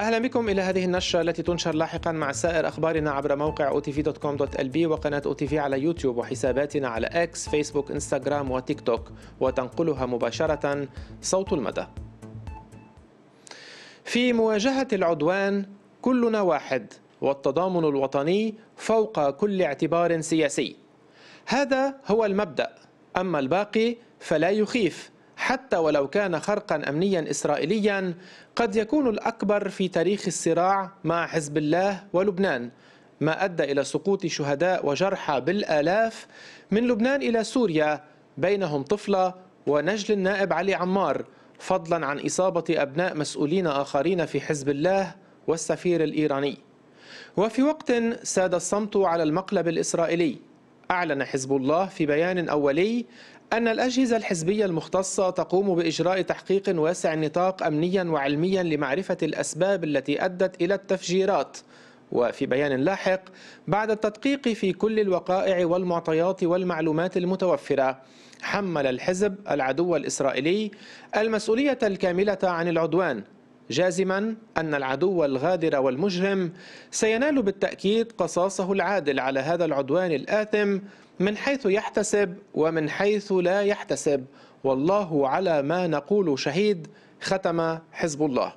أهلا بكم إلى هذه النشرة التي تنشر لاحقا مع سائر أخبارنا عبر موقع otv.com.lb وقناة otv على يوتيوب وحساباتنا على أكس، فيسبوك، إنستغرام وتيك توك وتنقلها مباشرة صوت المدى في مواجهة العدوان كلنا واحد والتضامن الوطني فوق كل اعتبار سياسي هذا هو المبدأ أما الباقي فلا يخيف حتى ولو كان خرقا أمنيا إسرائيليا قد يكون الأكبر في تاريخ الصراع مع حزب الله ولبنان ما أدى إلى سقوط شهداء وجرحى بالآلاف من لبنان إلى سوريا بينهم طفلة ونجل النائب علي عمار فضلا عن إصابة أبناء مسؤولين آخرين في حزب الله والسفير الإيراني وفي وقت ساد الصمت على المقلب الإسرائيلي أعلن حزب الله في بيان أولي أن الأجهزة الحزبية المختصة تقوم بإجراء تحقيق واسع النطاق أمنيا وعلميا لمعرفة الأسباب التي أدت إلى التفجيرات وفي بيان لاحق بعد التدقيق في كل الوقائع والمعطيات والمعلومات المتوفرة حمل الحزب العدو الإسرائيلي المسؤولية الكاملة عن العدوان جازما أن العدو الغادر والمجرم سينال بالتأكيد قصاصه العادل على هذا العدوان الآثم من حيث يحتسب ومن حيث لا يحتسب والله على ما نقول شهيد ختم حزب الله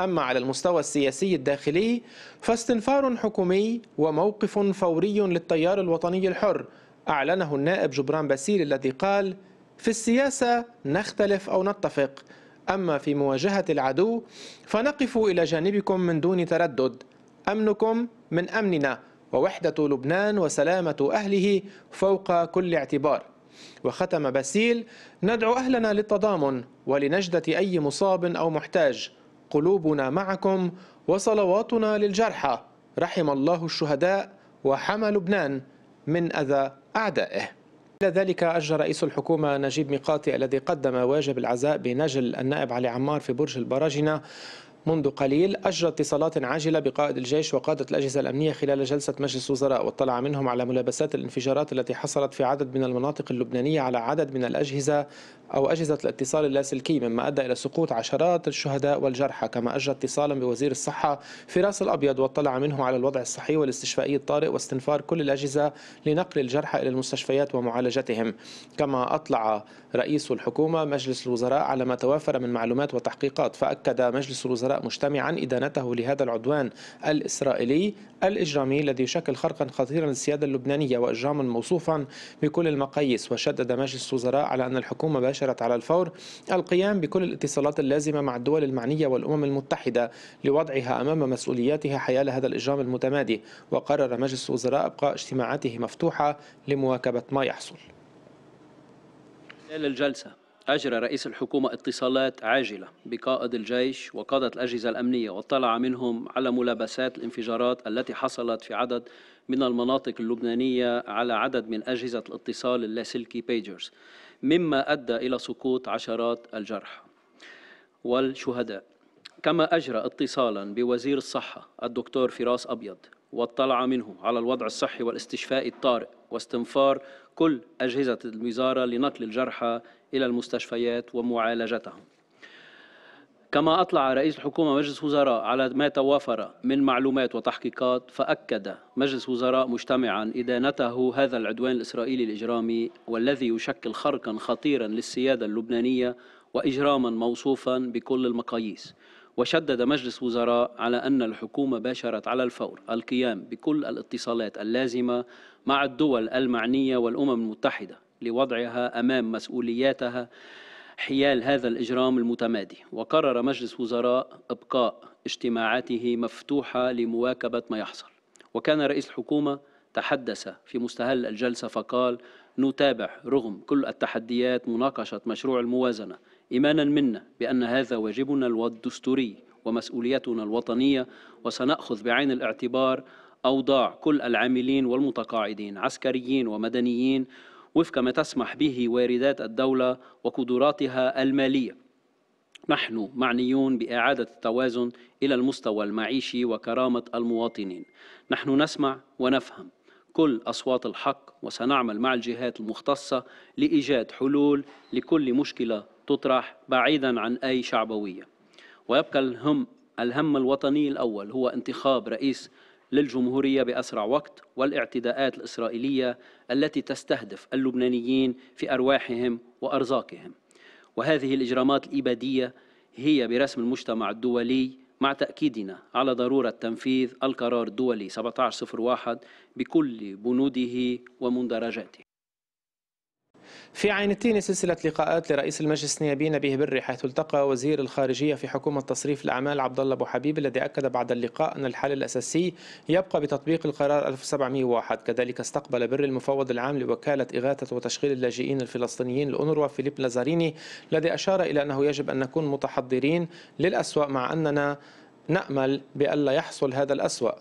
أما على المستوى السياسي الداخلي فاستنفار حكومي وموقف فوري للتيار الوطني الحر أعلنه النائب جبران باسيل الذي قال في السياسة نختلف أو نتفق أما في مواجهة العدو فنقف إلى جانبكم من دون تردد أمنكم من أمننا ووحدة لبنان وسلامة أهله فوق كل اعتبار وختم باسيل ندعو أهلنا للتضامن ولنجدة أي مصاب أو محتاج قلوبنا معكم وصلواتنا للجرحى رحم الله الشهداء وحمى لبنان من أذى أعدائه إلى ذلك أجى رئيس الحكومة نجيب ميقاتي الذي قدم واجب العزاء بنجل النائب علي عمار في برج البراجنة منذ قليل أجرى اتصالات عاجلة بقائد الجيش وقادة الأجهزة الأمنية خلال جلسة مجلس وزراء واطلع منهم على ملابسات الانفجارات التي حصلت في عدد من المناطق اللبنانية على عدد من الأجهزة أو أجهزة الاتصال اللاسلكي مما أدى إلى سقوط عشرات الشهداء والجرحى كما أجرى اتصالا بوزير الصحة في راس الأبيض واطلع منه على الوضع الصحي والاستشفائي الطارئ واستنفار كل الأجهزة لنقل الجرحى إلى المستشفيات ومعالجتهم كما أطلع رئيس الحكومة مجلس الوزراء على ما توافر من معلومات وتحقيقات فأكد مجلس الوزراء مجتمعا إدانته لهذا العدوان الإسرائيلي الإجرامي الذي يشكل خرقا خطيرا للسيادة اللبنانية وإجراما موصوفا بكل المقاييس وشدد مجلس الوزراء على أن الحكومة باشرت على الفور القيام بكل الاتصالات اللازمة مع الدول المعنية والأمم المتحدة لوضعها أمام مسؤولياتها حيال هذا الإجرام المتمادي وقرر مجلس الوزراء إبقاء اجتماعاته مفتوحة لمواكبة ما يحصل خلال الجلسة أجرى رئيس الحكومة اتصالات عاجلة بقائد الجيش وقادة الأجهزة الأمنية واطلع منهم على ملابسات الانفجارات التي حصلت في عدد من المناطق اللبنانية على عدد من أجهزة الاتصال اللاسلكي بيجرز مما أدى إلى سقوط عشرات الجرحى والشهداء كما أجرى اتصالا بوزير الصحة الدكتور فراس أبيض واطلع منه على الوضع الصحي والاستشفائي الطارئ واستنفار كل أجهزة الوزارة لنقل الجرحى إلى المستشفيات ومعالجتهم كما أطلع رئيس الحكومة مجلس وزراء على ما توافر من معلومات وتحقيقات فأكد مجلس وزراء مجتمعا إدانته هذا العدوان الإسرائيلي الإجرامي والذي يشكل خرقا خطيرا للسيادة اللبنانية وإجراما موصوفا بكل المقاييس وشدد مجلس وزراء على أن الحكومة باشرت على الفور القيام بكل الاتصالات اللازمة مع الدول المعنية والأمم المتحدة لوضعها أمام مسؤولياتها حيال هذا الإجرام المتمادي وقرر مجلس وزراء إبقاء اجتماعاته مفتوحة لمواكبة ما يحصل وكان رئيس الحكومة تحدث في مستهل الجلسة فقال نتابع رغم كل التحديات مناقشة مشروع الموازنة إيمانا منا بأن هذا واجبنا الدستوري ومسؤوليتنا الوطنية وسنأخذ بعين الاعتبار أوضاع كل العاملين والمتقاعدين عسكريين ومدنيين وفق ما تسمح به واردات الدولة وقدراتها المالية نحن معنيون بإعادة التوازن إلى المستوى المعيشي وكرامة المواطنين نحن نسمع ونفهم كل أصوات الحق وسنعمل مع الجهات المختصة لإيجاد حلول لكل مشكلة تطرح بعيدا عن أي شعبوية ويبقى الهم الهم الوطني الأول هو انتخاب رئيس للجمهورية بأسرع وقت والاعتداءات الإسرائيلية التي تستهدف اللبنانيين في أرواحهم وأرزاقهم وهذه الإجرامات الإبادية هي برسم المجتمع الدولي مع تأكيدنا على ضرورة تنفيذ القرار الدولي 1701 بكل بنوده ومندرجاته في عينتين سلسلة لقاءات لرئيس المجلس النيابي نبيه بري حيث التقى وزير الخارجية في حكومة تصريف الأعمال عبد الله أبو حبيب الذي أكد بعد اللقاء أن الحل الأساسي يبقى بتطبيق القرار 1701 كذلك استقبل بري المفوض العام لوكالة إغاثة وتشغيل اللاجئين الفلسطينيين الأونروا فيليب لازاريني الذي أشار إلى أنه يجب أن نكون متحضرين للأسوأ مع أننا نأمل بألا يحصل هذا الأسوأ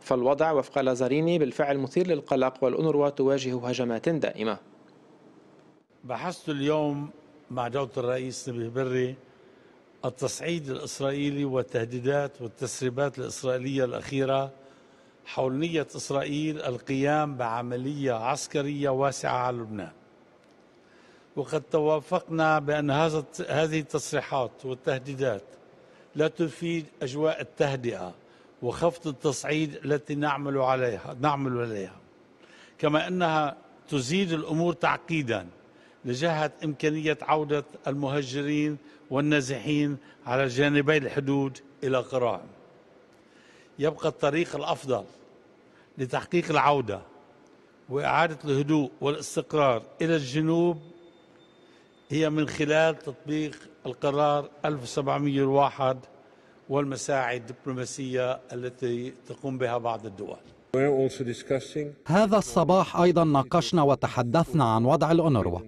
فالوضع وفق لازاريني بالفعل مثير للقلق والأونروا تواجه هجمات دائمة بحثت اليوم مع جودة الرئيس نبيه بري التصعيد الإسرائيلي والتهديدات والتسريبات الإسرائيلية الأخيرة حول نية إسرائيل القيام بعملية عسكرية واسعة على لبنان وقد توافقنا بأن هذا هذه التصريحات والتهديدات لا تفيد أجواء التهدئة وخفض التصعيد التي نعمل عليها نعمل عليها كما أنها تزيد الأمور تعقيداً لجهة إمكانية عودة المهجرين والنازحين على جانبي الحدود إلى قراهم يبقى الطريق الأفضل لتحقيق العودة وإعادة الهدوء والاستقرار إلى الجنوب هي من خلال تطبيق القرار 1701 والمساعي الدبلوماسية التي تقوم بها بعض الدول هذا الصباح أيضا ناقشنا وتحدثنا عن وضع الأونروا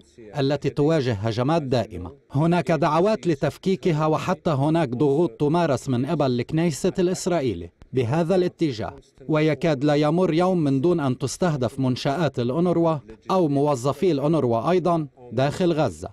التي تواجه هجمات دائمة هناك دعوات لتفكيكها وحتى هناك ضغوط تمارس من قبل الكنيسة الإسرائيلي بهذا الاتجاه ويكاد لا يمر يوم من دون أن تستهدف منشآت الأونروا أو موظفي الأونروا أيضا داخل غزة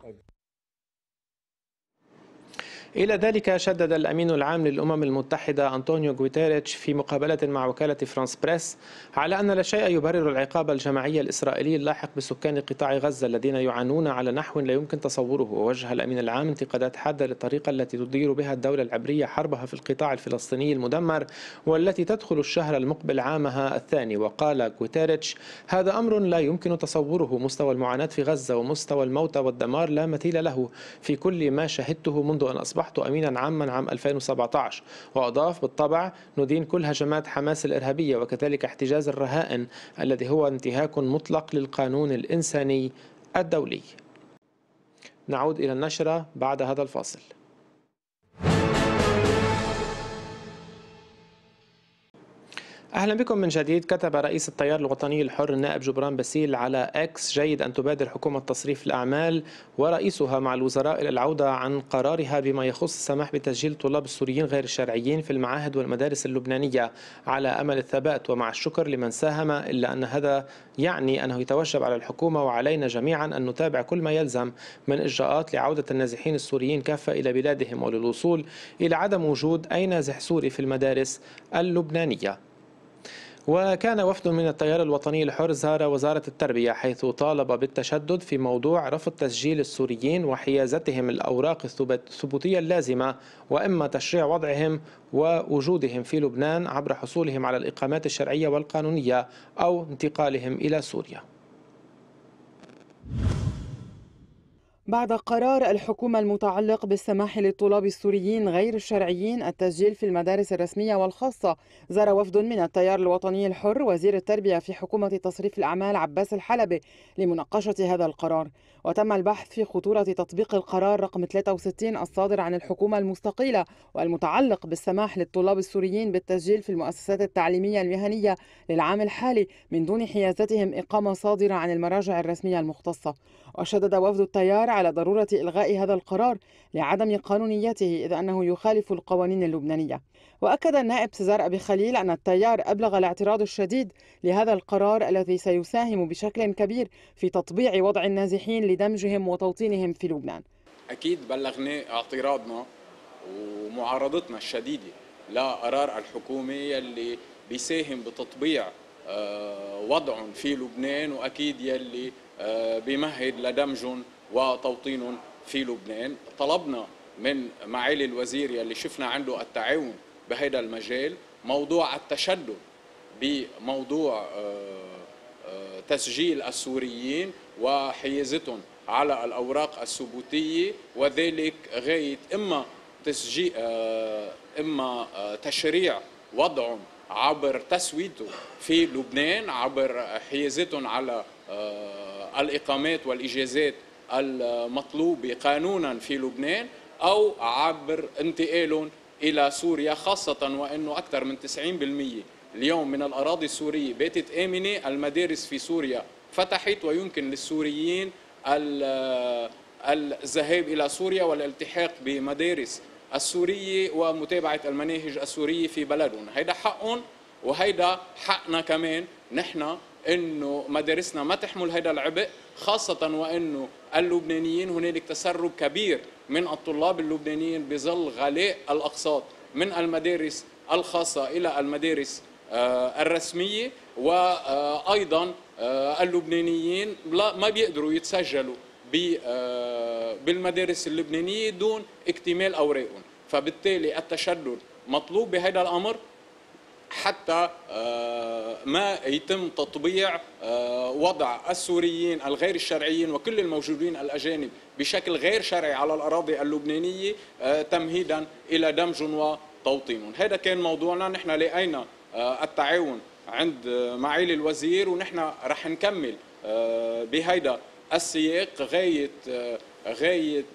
إلى ذلك شدد الأمين العام للأمم المتحدة أنطونيو غوتيريتش في مقابلة مع وكالة فرانس بريس على أن لا شيء يبرر العقاب الجماعي الإسرائيلي اللاحق بسكان قطاع غزة الذين يعانون على نحو لا يمكن تصوره ووجه الأمين العام انتقادات حادة للطريقة التي تدير بها الدولة العبرية حربها في القطاع الفلسطيني المدمر والتي تدخل الشهر المقبل عامها الثاني وقال غوتيريتش هذا أمر لا يمكن تصوره مستوى المعاناة في غزة ومستوى الموتى والدمار لا مثيل له في كل ما شهدته منذ أن أصبحت وأصبحت أمينا عاما عام 2017 وأضاف بالطبع ندين كل هجمات حماس الإرهابية وكذلك احتجاز الرهائن الذي هو انتهاك مطلق للقانون الإنساني الدولي نعود إلى النشرة بعد هذا الفاصل اهلا بكم من جديد كتب رئيس التيار الوطني الحر النائب جبران باسيل على اكس جيد ان تبادر حكومه تصريف الاعمال ورئيسها مع الوزراء الى العوده عن قرارها بما يخص السماح بتسجيل طلاب السوريين غير الشرعيين في المعاهد والمدارس اللبنانيه على امل الثبات ومع الشكر لمن ساهم الا ان هذا يعني انه يتوجب على الحكومه وعلينا جميعا ان نتابع كل ما يلزم من اجراءات لعوده النازحين السوريين كافه الى بلادهم وللوصول الى عدم وجود اي نازح سوري في المدارس اللبنانيه وكان وفد من التيار الوطني الحر زار وزارة التربية حيث طالب بالتشدد في موضوع رفض تسجيل السوريين وحيازتهم الأوراق الثبوتية اللازمة وإما تشريع وضعهم ووجودهم في لبنان عبر حصولهم على الإقامات الشرعية والقانونية أو انتقالهم إلى سوريا بعد قرار الحكومة المتعلق بالسماح للطلاب السوريين غير الشرعيين التسجيل في المدارس الرسمية والخاصة زار وفد من التيار الوطني الحر وزير التربية في حكومة تصريف الأعمال عباس الحلبي لمناقشة هذا القرار وتم البحث في خطورة تطبيق القرار رقم 63 الصادر عن الحكومة المستقيلة والمتعلق بالسماح للطلاب السوريين بالتسجيل في المؤسسات التعليمية المهنية للعام الحالي من دون حيازتهم إقامة صادرة عن المراجع الرسمية المختصة وشدد وفد التيار على ضرورة إلغاء هذا القرار لعدم قانونيته إذ أنه يخالف القوانين اللبنانية وأكد النائب سزار أبي خليل أن التيار أبلغ الاعتراض الشديد لهذا القرار الذي سيساهم بشكل كبير في تطبيع وضع النازحين لدمجهم وتوطينهم في لبنان أكيد بلغنا اعتراضنا ومعارضتنا الشديدة لقرار الحكومة يلي بيساهم بتطبيع آه، وضع في لبنان واكيد يلي آه، بمهد لدمج وتوطين في لبنان طلبنا من معالي الوزير يلي شفنا عنده التعاون بهذا المجال موضوع التشدد بموضوع آه، تسجيل السوريين وحيازتهم على الاوراق الثبوتيه وذلك غايه اما تسجيل اما تشريع وضعهم عبر تسويته في لبنان عبر حيازتهم على آه، الإقامات والإجازات المطلوبة قانونا في لبنان أو عبر انتقالهم إلى سوريا خاصة وأنه أكثر من 90% اليوم من الأراضي السورية باتت آمنة المدارس في سوريا فتحت ويمكن للسوريين آه، الذهاب إلى سوريا والالتحاق بمدارس السورية ومتابعة المناهج السورية في بلدنا هيدا حقهم وهيدا حقنا كمان نحن انه مدارسنا ما تحمل هيدا العبء خاصة وانه اللبنانيين هنالك تسرب كبير من الطلاب اللبنانيين بظل غلاء الاقساط من المدارس الخاصة الى المدارس آه، الرسمية وايضا آه، آه، اللبنانيين ما بيقدروا يتسجلوا آه، بالمدارس اللبنانيه دون اكتمال اوراقهم فبالتالي التشدد مطلوب بهذا الامر حتى آه، ما يتم تطبيع آه، وضع السوريين الغير الشرعيين وكل الموجودين الاجانب بشكل غير شرعي على الاراضي اللبنانيه تمهيدا الى دمج وتوطين هذا كان موضوعنا نحن لقينا التعاون عند معالي الوزير ونحن رح نكمل بهيدا السياق غاية غاية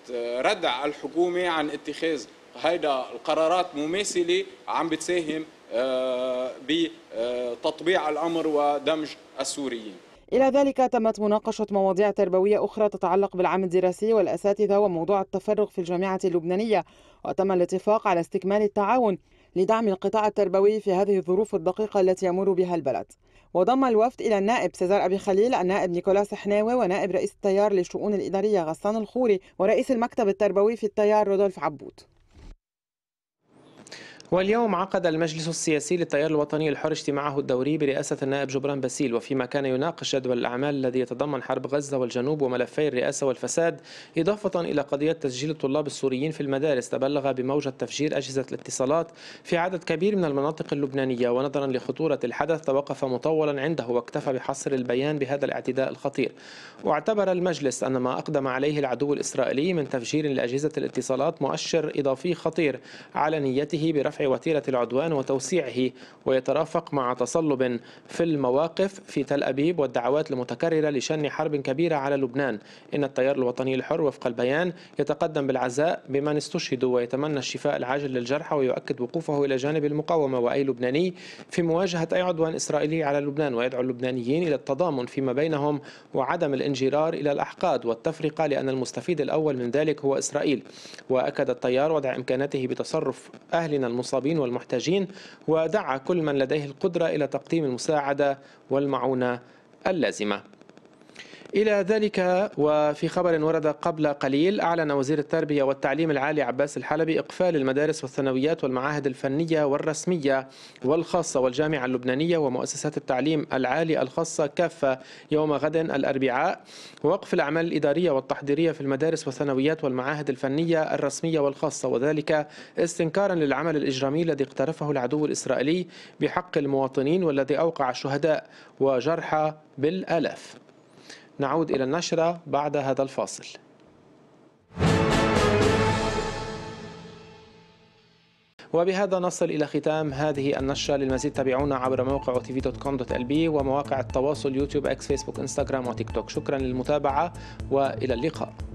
ردع الحكومة عن اتخاذ هيدا القرارات مماثلة عم بتساهم آه، بتطبيع الأمر ودمج السوريين إلى ذلك تمت مناقشة مواضيع تربوية أخرى تتعلق بالعام الدراسي والأساتذة وموضوع التفرغ في الجامعة اللبنانية وتم الاتفاق على استكمال التعاون لدعم القطاع التربوي في هذه الظروف الدقيقة التي يمر بها البلد وضم الوفد إلى النائب سيزار أبي خليل النائب نيكولاس حناوي ونائب رئيس التيار للشؤون الإدارية غسان الخوري ورئيس المكتب التربوي في التيار رودولف عبود واليوم عقد المجلس السياسي للتيار الوطني الحر اجتماعه الدوري برئاسة النائب جبران باسيل وفيما كان يناقش جدول الأعمال الذي يتضمن حرب غزة والجنوب وملفي الرئاسة والفساد إضافة إلى قضية تسجيل الطلاب السوريين في المدارس تبلغ بموجة تفجير أجهزة الاتصالات في عدد كبير من المناطق اللبنانية ونظرا لخطورة الحدث توقف مطولا عنده واكتفى بحصر البيان بهذا الاعتداء الخطير واعتبر المجلس أن ما أقدم عليه العدو الإسرائيلي من تفجير لأجهزة الاتصالات مؤشر إضافي خطير على نيته برفع وتيرة العدوان وتوسيعه ويترافق مع تصلب في المواقف في تل أبيب والدعوات المتكررة لشن حرب كبيرة على لبنان إن التيار الوطني الحر وفق البيان يتقدم بالعزاء بمن استشهدوا ويتمنى الشفاء العاجل للجرحى ويؤكد وقوفه إلى جانب المقاومة وأي لبناني في مواجهة أي عدوان إسرائيلي على لبنان ويدعو اللبنانيين إلى التضامن فيما بينهم وعدم الانجرار إلى الأحقاد والتفرقة لأن المستفيد الأول من ذلك هو إسرائيل وأكد التيار وضع إمكاناته بتصرف أهلنا المسلمين المصابين والمحتاجين ودعا كل من لديه القدرة إلى تقديم المساعدة والمعونة اللازمة إلى ذلك وفي خبر ورد قبل قليل أعلن وزير التربية والتعليم العالي عباس الحلبي إقفال المدارس والثانويات والمعاهد الفنية والرسمية والخاصة والجامعة اللبنانية ومؤسسات التعليم العالي الخاصة كافة يوم غد الأربعاء ووقف الأعمال الإدارية والتحضيرية في المدارس والثانويات والمعاهد الفنية الرسمية والخاصة وذلك استنكارا للعمل الإجرامي الذي اقترفه العدو الإسرائيلي بحق المواطنين والذي أوقع شهداء وجرحى بالآلاف نعود إلى النشرة بعد هذا الفاصل وبهذا نصل إلى ختام هذه النشرة للمزيد تابعونا عبر موقع tv.com.lb ومواقع التواصل يوتيوب اكس فيسبوك انستغرام وتيك توك شكرا للمتابعة وإلى اللقاء